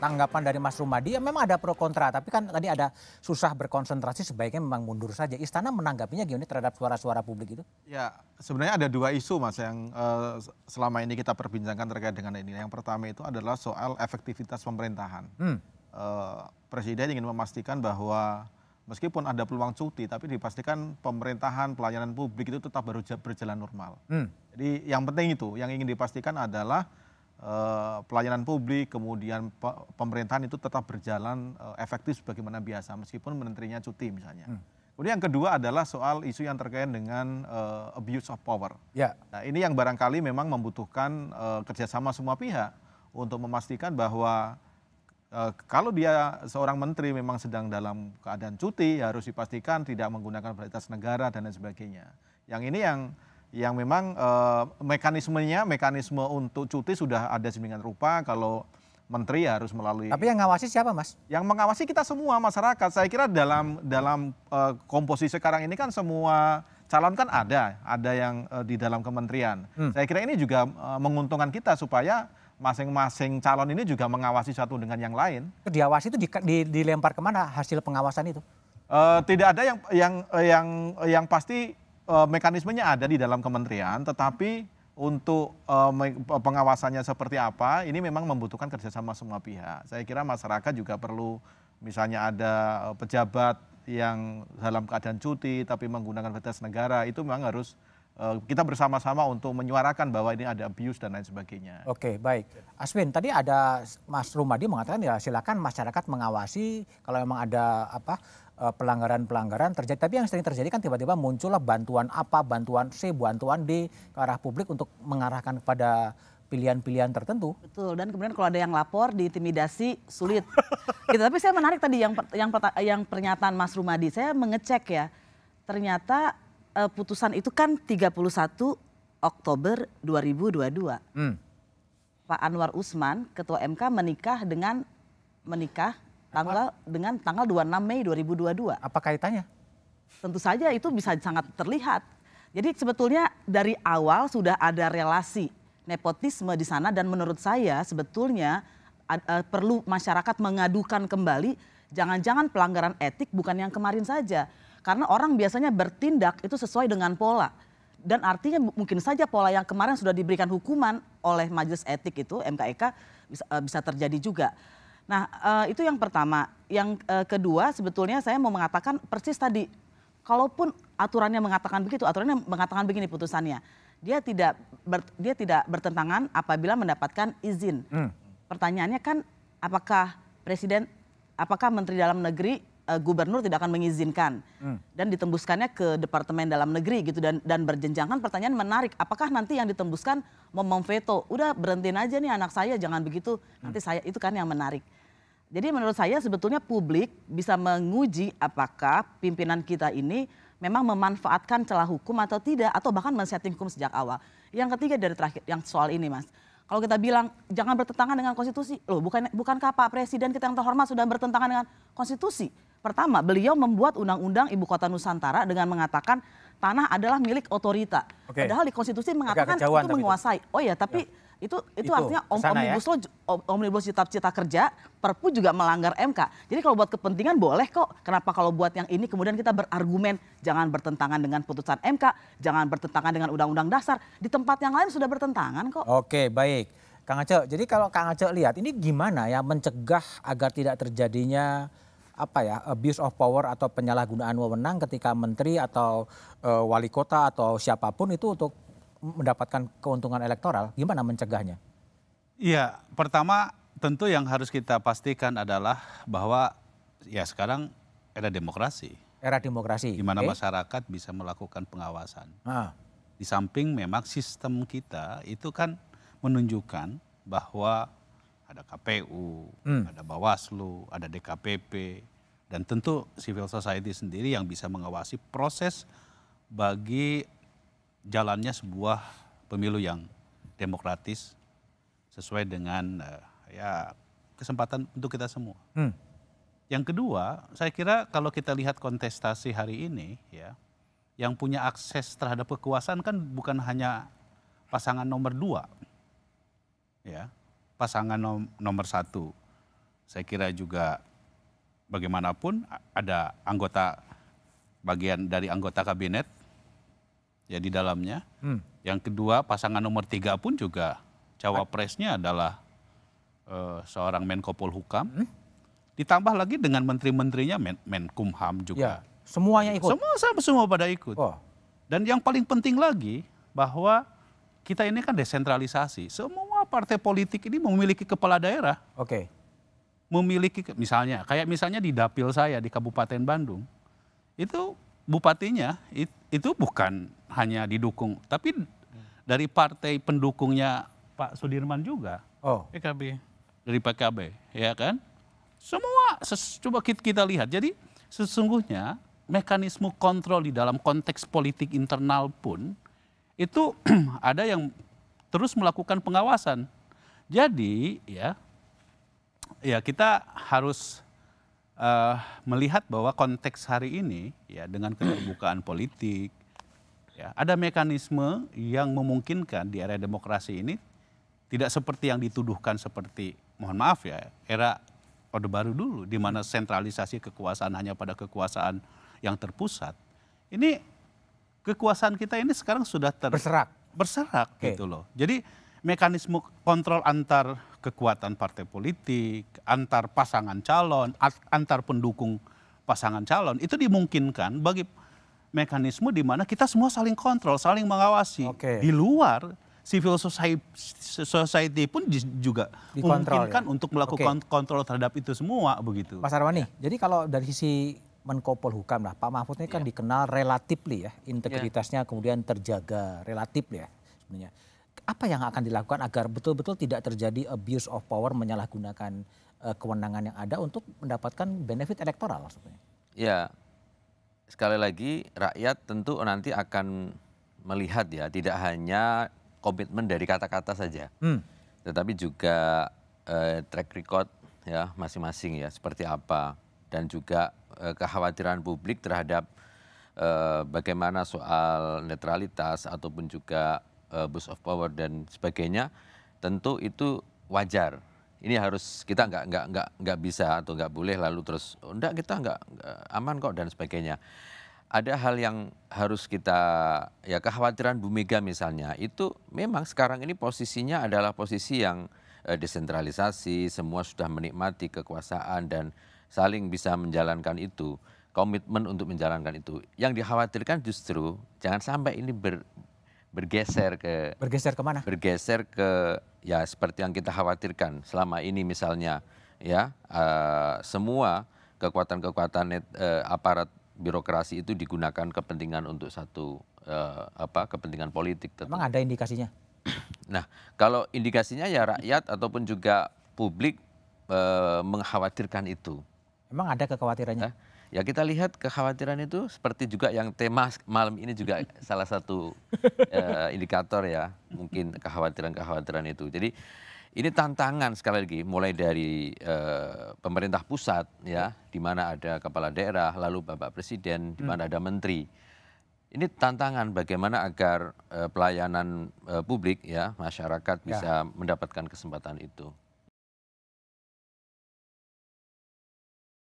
tanggapan dari Mas Rumadi, ya memang ada pro kontra, tapi kan tadi ada susah berkonsentrasi, sebaiknya memang mundur saja. Istana menanggapinya gimana terhadap suara-suara publik itu? Ya, sebenarnya ada dua isu mas yang uh, selama ini kita perbincangkan terkait dengan ini. Yang pertama itu adalah soal efektivitas pemerintahan. Hmm. Uh, Presiden ingin memastikan bahwa meskipun ada peluang cuti, tapi dipastikan pemerintahan pelayanan publik itu tetap berjalan normal. Hmm. Jadi yang penting itu, yang ingin dipastikan adalah Eh, pelayanan publik, kemudian pemerintahan itu tetap berjalan eh, efektif sebagaimana biasa meskipun menterinya cuti misalnya. Hmm. Kemudian yang kedua adalah soal isu yang terkait dengan uh, abuse of power. Ya. Nah ini yang barangkali memang membutuhkan uh, kerjasama semua pihak untuk memastikan bahwa uh, kalau dia seorang menteri memang sedang dalam keadaan cuti harus dipastikan tidak menggunakan fasilitas negara dan lain sebagainya. Yang ini yang yang memang e, mekanismenya mekanisme untuk cuti sudah ada semingguan rupa kalau menteri ya harus melalui Tapi yang ngawasi siapa, Mas? Yang mengawasi kita semua masyarakat. Saya kira dalam dalam e, komposisi sekarang ini kan semua calon kan ada, ada yang e, di dalam kementerian. Hmm. Saya kira ini juga menguntungkan kita supaya masing-masing calon ini juga mengawasi satu dengan yang lain. Diawasi itu di, di, dilempar kemana hasil pengawasan itu? Uh, tidak ada yang yang yang yang pasti Eh, mekanismenya ada di dalam kementerian, tetapi untuk uh, pengawasannya seperti apa, ini memang membutuhkan kerjasama semua pihak. Saya kira masyarakat juga perlu, misalnya ada eh, pejabat yang dalam keadaan cuti tapi menggunakan fasilitas negara, itu memang harus kita bersama-sama untuk menyuarakan bahwa ini ada abuse dan lain sebagainya. Oke, baik. Aswin, tadi ada Mas Rumadi mengatakan ya silakan masyarakat mengawasi kalau memang ada apa Eh, pelanggaran-pelanggaran terjadi. Tapi yang sering terjadi kan tiba-tiba muncullah bantuan apa, bantuan C, bantuan D ke arah publik untuk mengarahkan kepada pilihan-pilihan tertentu. Betul. Dan kemudian kalau ada yang lapor diintimidasi sulit. gitu. Tapi saya menarik tadi yang yang yang pernyataan Mas Rumadi. Saya mengecek ya. Ternyata uh, putusan itu kan 31 Oktober 2022. Hmm. Pak Anwar Usman, Ketua MK menikah dengan menikah tanggal dengan tanggal 26 Mei 2022. Apa kaitannya? Tentu saja itu bisa sangat terlihat. Jadi sebetulnya dari awal sudah ada relasi nepotisme di sana dan menurut saya sebetulnya uh, perlu masyarakat mengadukan kembali jangan-jangan pelanggaran etik bukan yang kemarin saja. Karena orang biasanya bertindak itu sesuai dengan pola. Dan artinya mungkin saja pola yang kemarin sudah diberikan hukuman oleh majelis etik itu MKEK e bisa, uh, bisa terjadi juga. Nah, uh, itu yang pertama. Yang uh, kedua, sebetulnya saya mau mengatakan persis tadi, kalaupun aturannya mengatakan begitu, aturannya mengatakan begini putusannya. Dia tidak ber, dia tidak bertentangan apabila mendapatkan izin. Hmm. Pertanyaannya kan apakah presiden apakah menteri dalam negeri uh, gubernur tidak akan mengizinkan hmm. dan ditembuskannya ke Departemen Dalam Negeri gitu dan dan berjenjang kan pertanyaan menarik apakah nanti yang ditembuskan mau memveto udah berhenti aja nih anak saya jangan begitu hmm. nanti saya itu kan yang menarik. Jadi menurut saya sebetulnya publik bisa menguji apakah pimpinan kita ini memang memanfaatkan celah hukum atau tidak atau bahkan men-setting hukum sejak awal. Yang ketiga dari terakhir yang soal ini Mas. Kalau kita bilang jangan bertentangan dengan konstitusi, loh bukan bukankah Pak Presiden kita yang terhormat sudah bertentangan dengan konstitusi? Pertama, beliau membuat undang-undang ibu kota Nusantara dengan mengatakan tanah adalah milik otorita. Okay. Padahal di konstitusi mengatakan itu menguasai. Itu. Oh ya, tapi ya itu itu, artinya om, ya. omnibus ya? law omnibus cita cita kerja perpu juga melanggar MK jadi kalau buat kepentingan boleh kok kenapa kalau buat yang ini kemudian kita berargumen jangan bertentangan dengan putusan MK jangan bertentangan dengan undang-undang dasar di tempat yang lain sudah bertentangan kok oke baik Kang Aceh jadi kalau Kang Aceh lihat ini gimana ya mencegah agar tidak terjadinya apa ya abuse of power atau penyalahgunaan wewenang ketika menteri atau uh, wali kota atau siapapun itu untuk mendapatkan keuntungan elektoral gimana mencegahnya? Iya, pertama tentu yang harus kita pastikan adalah bahwa ya sekarang era demokrasi. Era demokrasi. Di mana okay. masyarakat bisa melakukan pengawasan. Ah. Di samping memang sistem kita itu kan menunjukkan bahwa ada KPU, hmm. ada Bawaslu, ada DKPP, dan tentu civil society sendiri yang bisa mengawasi proses bagi jalannya sebuah pemilu yang demokratis sesuai dengan uh, ya kesempatan untuk kita semua. Hmm. Yang kedua, saya kira kalau kita lihat kontestasi hari ini ya, yang punya akses terhadap kekuasaan kan bukan hanya pasangan nomor dua, ya, pasangan nomor satu. Saya kira juga bagaimanapun ada anggota bagian dari anggota kabinet ya di dalamnya. Hmm. Yang kedua pasangan nomor tiga pun juga cawapresnya adalah uh, seorang Menko Polhukam. Hmm? Ditambah lagi dengan menteri-menterinya Men Menkumham juga. Ya, semuanya ikut. Semua sama semua pada ikut. Oh. Dan yang paling penting lagi bahwa kita ini kan desentralisasi. Semua partai politik ini memiliki kepala daerah. Oke. Okay memiliki misalnya kayak misalnya di dapil saya di Kabupaten Bandung itu bupatinya itu bukan hanya didukung tapi dari partai pendukungnya Pak Sudirman juga. Oh. PKB. Dari PKB, ya kan? Semua coba kita lihat. Jadi sesungguhnya mekanisme kontrol di dalam konteks politik internal pun itu ada yang terus melakukan pengawasan. Jadi ya ya kita harus uh, melihat bahwa konteks hari ini ya dengan keterbukaan politik ya ada mekanisme yang memungkinkan di era demokrasi ini tidak seperti yang dituduhkan seperti mohon maaf ya era Orde Baru dulu di mana sentralisasi kekuasaan hanya pada kekuasaan yang terpusat. Ini kekuasaan kita ini sekarang sudah ter berserak berserak okay. gitu loh. Jadi mekanisme kontrol antar kekuatan partai politik, antar pasangan calon, antar pendukung pasangan calon itu dimungkinkan bagi mekanisme di mana kita semua saling kontrol, saling mengawasi. Okay. Di luar civil society, society pun juga Dikontrol, memungkinkan ya? untuk melakukan okay. kontrol terhadap itu semua begitu. Mas Arwani, ya. jadi kalau dari sisi menko polhukam lah, Pak Mahfud ini kan ya. dikenal relatif ya, integritasnya ya. kemudian terjaga relatif ya sebenarnya apa yang akan dilakukan agar betul-betul tidak terjadi abuse of power menyalahgunakan uh, kewenangan yang ada untuk mendapatkan benefit elektoral maksudnya? Ya, sekali lagi rakyat tentu nanti akan melihat ya tidak hanya komitmen dari kata-kata saja, hmm. tetapi juga uh, track record ya masing-masing ya seperti apa dan juga uh, kekhawatiran publik terhadap bagaimana soal netralitas ataupun juga Eh, Bus of power dan sebagainya tentu itu wajar ini harus kita nggak nggak nggak nggak bisa atau nggak boleh lalu terus oh, enggak kita nggak aman kok dan sebagainya ada hal yang harus kita ya kekhawatiran Bu Mega misalnya itu memang sekarang ini posisinya adalah posisi yang eh, desentralisasi semua sudah menikmati kekuasaan dan saling bisa menjalankan itu komitmen untuk menjalankan itu yang dikhawatirkan justru jangan sampai ini ber, bergeser ke bergeser ke mana Bergeser ke ya seperti yang kita khawatirkan selama ini misalnya ya uh, semua kekuatan-kekuatan uh, aparat birokrasi itu digunakan kepentingan untuk satu uh, apa kepentingan politik. tetap. Emang ada indikasinya? Nah kalau indikasinya ya rakyat ataupun juga publik uh, mengkhawatirkan itu. Emang ada kekhawatirannya? Eh? Ya kita lihat kekhawatiran itu seperti juga yang tema malam ini juga salah satu uh, indikator ya mungkin kekhawatiran-kekhawatiran itu. Jadi ini tantangan sekali lagi mulai dari uh, pemerintah pusat ya, ya di mana ada kepala daerah lalu Bapak Presiden di mana hmm. ada menteri. Ini tantangan bagaimana agar uh, pelayanan uh, publik ya masyarakat ya. bisa ya. mendapatkan kesempatan itu.